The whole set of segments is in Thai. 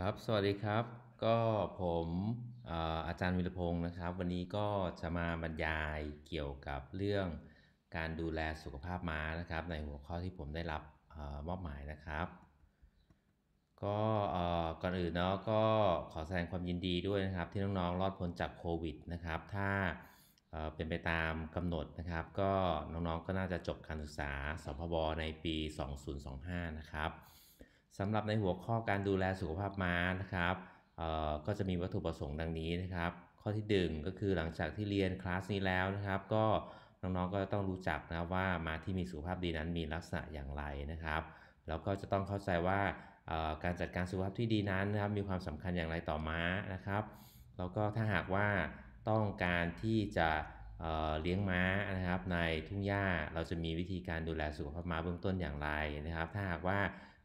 ครับ สวัสดีครับ ก็ผมอาจารย์วิรพงศ์นะครับ วันนี้ก็จะมาบรรยายเกี่ยวกับเรื่องการดูแลสุขภาพม้านะครับ ในหัวข้อที่ผมได้รับอมอบหมายนะครับ ก็ก่อนอื่นเนาะก็ขอแสดงความยินดีด้วยนะครับที่น้องๆรอดพ้นจากโควิดนะครับถ้าเป็นไปตามกำหนดนะครับ ก็น้องๆก็น่าจะจบการศึกษาสพบในปี 2025 นะครับสำหรับในหัวข้อการดูแลสุขภาพม้านะครับก็จะมีวัตถุประสงค์ดังนี้นะครับ ข้อที่1ก็คือหลังจากที่เรียนคลาสนี้แล้วนะครับ ก็น้องๆก็ต้องรู้จักนะว่าม้าที่มีสุขภาพดีนั้นมีลักษณะอย่างไรนะครับ แล้วก็จะต้องเข้าใจว่าการจัดการสุขภาพที่ดีนั้นนะครับ มีความสำคัญอย่างไรต่อม้านะครับ แล้วก็ถ้าหากว่าต้องการที่จะเเลี้ยงม้านะครับ ในทุ่งหญ้าเราจะมีวิธีการดูแลสุขภาพม้าเบื้องต้นอย่างไรนะครับ ถ้าหากว่า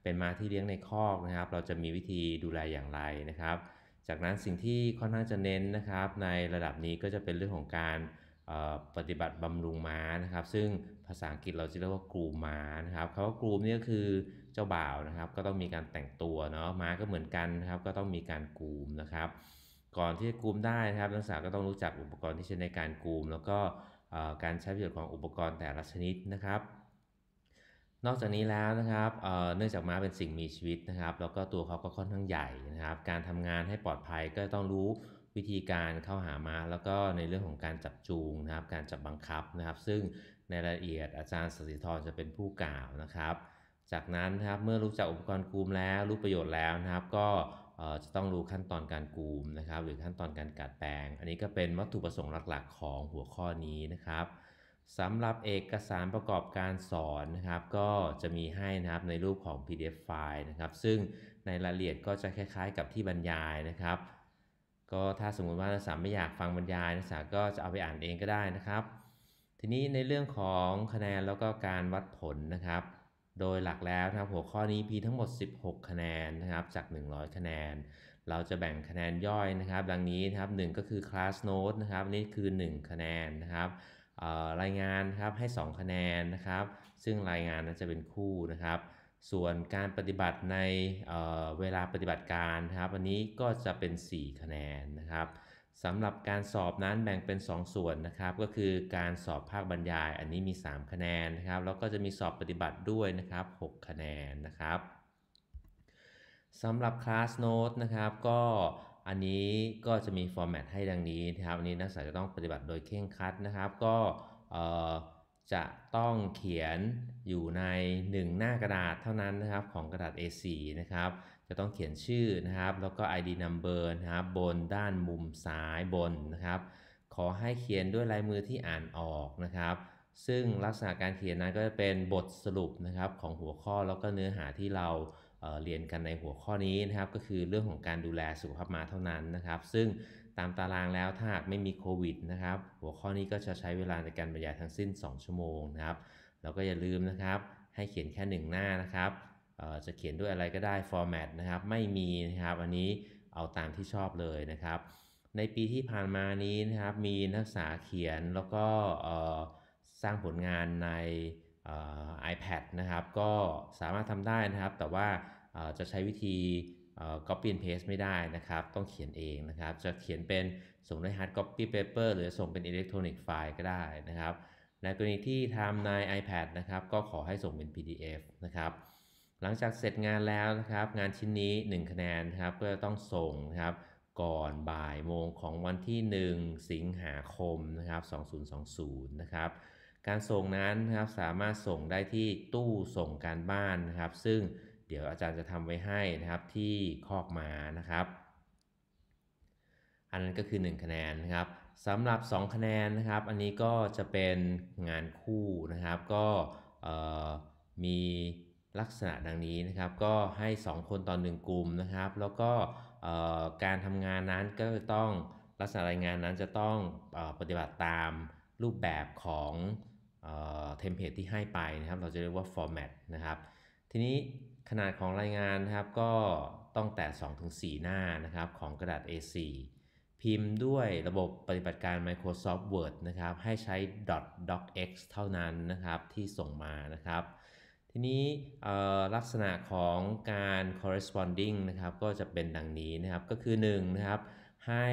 เป็นม้าที่เลี้ยงในคอกนะครับ เราจะมีวิธีดูแลอย่างไรนะครับ จากนั้นสิ่งที่ค่อนข้างจะเน้นนะครับ ในระดับนี้ก็จะเป็นเรื่องของการปฏิบัติบำรุงม้านะครับ ซึ่งภาษาอังกฤษเราจะเรียกว่ากรูมม้านะครับคำว่ากรูมนี่ก็คือเจ้าบ่าวนะครับ ก็ต้องมีการแต่งตัวเนาะ ม้าก็เหมือนกันนะครับ ก็ต้องมีการกรูมนะครับ ก่อนที่จะกรูมได้นะครับ นักศึกษาก็ต้องรู้จักอุปกรณ์ที่ใช้ในการกรูม แล้วก็การใช้ประโยชน์ของอุปกรณ์แต่ละชนิดนะครับนอกจากนี้แล้วนะครับเนื่องจากม้าเป็นสิ่งมีชีวิตนะครับ แล้วก็ตัวเขาก็ค่อนข้างใหญ่นะครับ การทำงานให้ปลอดภัยก็ต้องรู้วิธีการเข้าหาม้า แล้วก็ในเรื่องของการจับจูงนะครับ การจับบังคับนะครับ ซึ่งในรายละเอียดอาจารย์สศิธรจะเป็นผู้กล่าวนะครับ จากนั้นนะครับเมื่อรู้จักอุปกรณ์กลูมแล้วรู้ประโยชน์แล้วนะครับ ก็จะต้องรู้ขั้นตอนการกลูมนะครับ หรือขั้นตอนการกัดแปลง อันนี้ก็เป็นวัตถุประสงค์หลักๆ ของหัวข้อนี้นะครับสำหรับเอกสารประกอบการสอนนะครับ ก็จะมีให้นะครับในรูปของ PDF ไฟล์นะครับ ซึ่งในรายละเอียดก็จะคล้ายๆ กับที่บรรยายนะครับ ก็ถ้าสมมุติว่านักศึกษาไม่อยากฟังบรรยายนักศึกษาก็จะเอาไปอ่านเองก็ได้นะครับ ทีนี้ในเรื่องของคะแนนแล้วก็การวัดผลนะครับ โดยหลักแล้วนะครับหัวข้อนี้พีทั้งหมด 16 คะแนนนะครับจาก 100 คะแนน เราจะแบ่งคะแนนย่อยนะครับ ดังนี้นะครับ1ก็คือ class note นะครับนี่คือ 1 คะแนนนะครับรายงานครับให้ 2 คะแนนนะครับ ซึ่งรายงานนั้นจะเป็นคู่นะครับ ส่วนการปฏิบัติในเเวลาปฏิบัติการครับอันนี้ก็จะเป็น 4 คะแนนนะครับสำหรับการสอบนั้นแบ่งเป็น 2 ส่วนนะครับ ก็คือการสอบภาคบรรยาย อันนี้มี 3 คะแนนนะครับแล้วก็จะมีสอบปฏิบัติด้วยนะครับ 6 คะแนนนะครับสำหรับคลาสโน้ตนะครับก็อันนี้ก็จะมีฟอร์แมตให้ดังนี้นะครับอันนี้นักศึกษาจะต้องปฏิบัติโดยเคร่งครัดนะครับก็จะต้องเขียนอยู่ใน 1 หน้ากระดาษเท่านั้นนะครับของกระดาษ A4 นะครับจะต้องเขียนชื่อนะครับ แล้วก็ ID number นะครับบนด้านมุมซ้ายบนนะครับ ขอให้เขียนด้วยลายมือที่อ่านออกนะครับ ซึ่งลักษณะการเขียนนั้นก็จะเป็นบทสรุปนะครับของหัวข้อแล้วก็เนื้อหาที่เราเรียนกันในหัวข้อนี้นะครับก็คือเรื่องของการดูแลสุขภาพมาเท่านั้นนะครับ ซึ่งตามตารางแล้วถ้าหากไม่มีโควิดนะครับ หัวข้อนี้ก็จะใช้เวลาในการบรรยายทั้งสิ้น 2 ชั่วโมงนะครับเราก็อย่าลืมนะครับให้เขียนแค่1หน้านะครับจะเขียนด้วยอะไรก็ได้ ฟอร์แมตนะครับไม่มีนะครับ อันนี้เอาตามที่ชอบเลยนะครับ ในปีที่ผ่านมานี้นะครับ มีนักศึกษาเขียนแล้วก็สร้างผลงานในไอแพดนะครับ ก็สามารถทำได้นะครับ แต่ว่าจะใช้วิธี copy and paste ไม่ได้นะครับ ต้องเขียนเองนะครับ จะเขียนเป็นส่งด้วย hard copy paper หรือส่งเป็น electronic file ก็ได้นะครับในกรณีที่ทำใน iPad นะครับก็ขอให้ส่งเป็น PDF นะครับหลังจากเสร็จงานแล้วนะครับ งานชิ้นนี้ 1 คะแนนครับก็จะต้องส่งนะครับก่อนบ่ายโมงของวันที่ 1 สิงหาคมนะครับ 2020 นะครับการส่งนั้นนะครับสามารถส่งได้ที่ตู้ส่งการบ้านนะครับ ซึ่งเดี๋ยวอาจารย์จะทำไว้ให้นะครับที่คอกมานะครับ อันนั้นก็คือ 1 คะแนนนะครับสำหรับ 2 คะแนนนะครับ อันนี้ก็จะเป็นงานคู่นะครับ ก็มีลักษณะดังนี้นะครับ ก็ให้ 2 คนต่อ1กลุ่มนะครับ แล้วก็การทำงานนั้นก็ต้องลักษณะรายงานนั้นจะต้องอปฏิบัติตามรูปแบบของเทมเพลตที่ให้ไปนะครับเราจะเรียกว่าฟอร์แมตนะครับทีนี้ขนาดของรายงานนะครับก็ต้องแต่2-4หน้านะครับของกระดาษ A4 พิมพ์ด้วยระบบปฏิบัติการ Microsoft Word นะครับให้ใช้ .docx เท่านั้นนะครับที่ส่งมานะครับทีนี้ลักษณะของการ corresponding นะครับ ก็จะเป็นดังนี้นะครับก็คือ1นะครับให้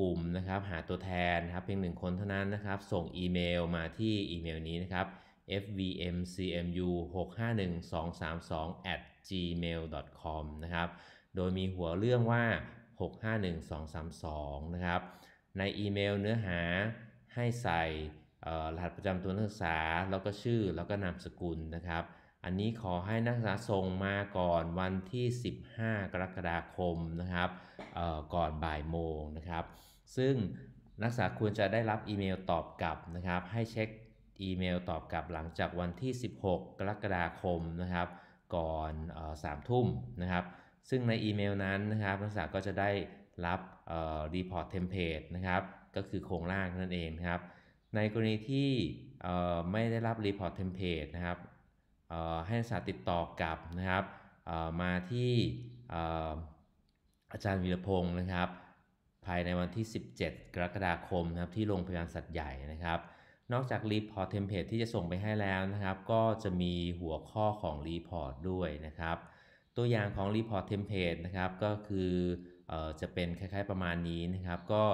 กลุ่มนะครับหาตัวแทนครับเพียงหนึ่งคนเท่านั้นนะครับ ส่งอีเมลมาที่อีเมลนี้นะครับ fvmcmu 651232 at gmail.com นะครับโดยมีหัวเรื่องว่า 651232 นะครับ ในอีเมลเนื้อหาให้ใส่รหัสประจำตัวนักศึกษาแล้วก็ชื่อแล้วก็นามสกุลนะครับอันนี้ขอให้นักศึกษาส่งมาก่อนวันที่ 15 กรกฎาคมนะครับ ก่อนบ่ายโมงนะครับ ซึ่งนักศึกษาควรจะได้รับอีเมลตอบกลับนะครับ ให้เช็คอีเมลตอบกลับหลังจากวันที่16 กรกฎาคมนะครับ ก่อนสามทุ่มนะครับ ซึ่งในอีเมลนั้นนะครับนักศึกษาก็จะได้รับรีพอร์ตเทมเพลตนะครับ ก็คือโครงร่างนั่นเองนะครับ ในกรณีที่ไม่ได้รับรีพอร์ตเทมเพลตนะครับให้นักศึกษาติดต่อกับนะครับ มาที่อาจารย์วีรพงศ์นะครับ ภายในวันที่ 17 กรกฎาคมนะครับที่โรงพยาบาลสัตว์ใหญ่นะครับ นอกจากรีพอร์ตเทมเพลตที่จะส่งไปให้แล้วนะครับ ก็จะมีหัวข้อของรีพอร์ตด้วยนะครับ ตัวอย่างของรีพอร์ตเทมเพลตนะครับ ก็คืออจะเป็นคล้ายๆประมาณนี้นะครับ ก็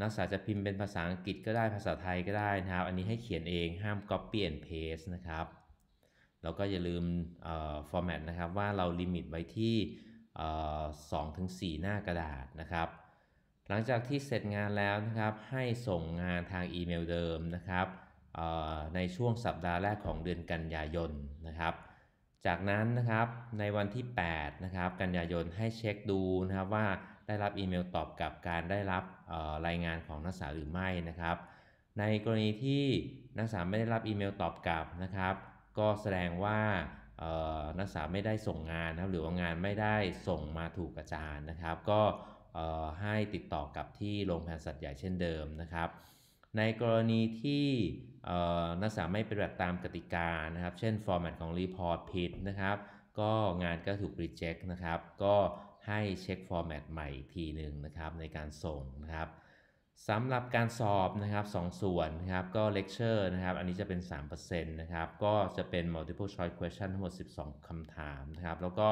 นักศึกษาจะพิมพ์เป็นภาษาอังกฤษก็ได้ภาษาไทยก็ได้นะครับ อันนี้ให้เขียนเองห้ามก๊ี้แอนด์เพสต์นะครับแล้วก็อย่าลืมฟอร์แมตนะครับว่าเราลิมิตไว้ที่สองถึงสี่หน้ากระดาษนะครับ หลังจากที่เสร็จงานแล้วนะครับ ให้ส่งงานทางอีเมลเดิมนะครับ ในช่วงสัปดาห์แรกของเดือนกันยายนนะครับ จากนั้นนะครับในวันที่8นะครับกันยายนให้เช็คดูนะครับว่าได้รับอีเมลตอบกลับการได้รับรายงานของนักศึกษาหรือไม่นะครับ ในกรณีที่นักศึกษาไม่ได้รับอีเมลตอบกลับนะครับก็แสดงว่านักศึกษาไม่ได้ส่งงานนะครับ หรือว่างานไม่ได้ส่งมาถูกอาจารย์นะครับ ก็ให้ติดต่อกับที่โรงพยาบาลสัตว์ใหญ่เช่นเดิมนะครับ ในกรณีที่นักศึกษาไม่ปฏิบัติตามกติกานะครับ เช่น ฟอร์แมตของรีพอร์ตผิดนะครับ ก็งานก็ถูกรีเจ็คนะครับ ก็ให้เช็ค ฟอร์แมตใหม่อีกทีหนึ่งนะครับในการส่งนะครับสำหรับการสอบนะครับอสส่วนนะครับก็เลคเชอร์นะครับ อันนี้จะเป็น3%นะครับ ก็จะเป็น multiple choice question ทั้งหมด12คำถามนะครับ แล้วก็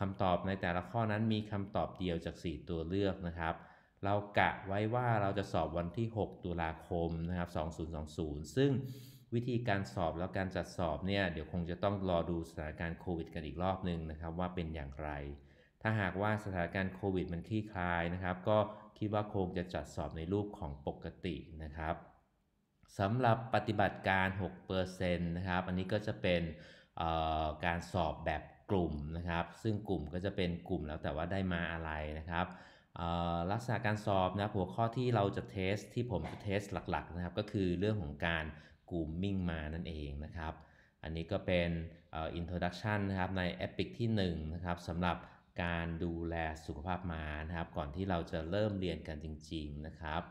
คำตอบในแต่ละข้อนั้นมีคำตอบเดียวจาก 4 ตัวเลือกนะครับ เรากะไว้ว่าเราจะสอบวันที่ 6ตุลาคมนะครับ 2020 ซึ่งวิธีการสอบแล้วการจัดสอบเนี่ย เดี๋ยวคงจะต้องรอดูสถานการณ์โควิดกันอีกรอบหนึ่งนะครับ ว่าเป็นอย่างไร ถ้าหากว่าสถานการณ์โควิด มันคลี่คลายนะครับ ก็คิดว่าคงจะจัดสอบในรูปของปกตินะครับสำหรับปฏิบัติการ 6%นะครับ อันนี้ก็จะเป็นการสอบแบบกลุ่มนะครับ ซึ่งกลุ่มก็จะเป็นกลุ่มแล้วแต่ว่าได้มาอะไรนะครับลักษณะการสอบนะหัวข้อที่เราจะเทสที่ผมจะเทสหลักๆนะครับ ก็คือเรื่องของการกลุ่มมิ่งมานั่นเองนะครับอันนี้ก็เป็นอินโทรดักชันนะครับในแอปิกที่1นะครับสำหรับการดูแลสุขภาพม้านะครับ ก่อนที่เราจะเริ่มเรียนกันจริงๆนะครับ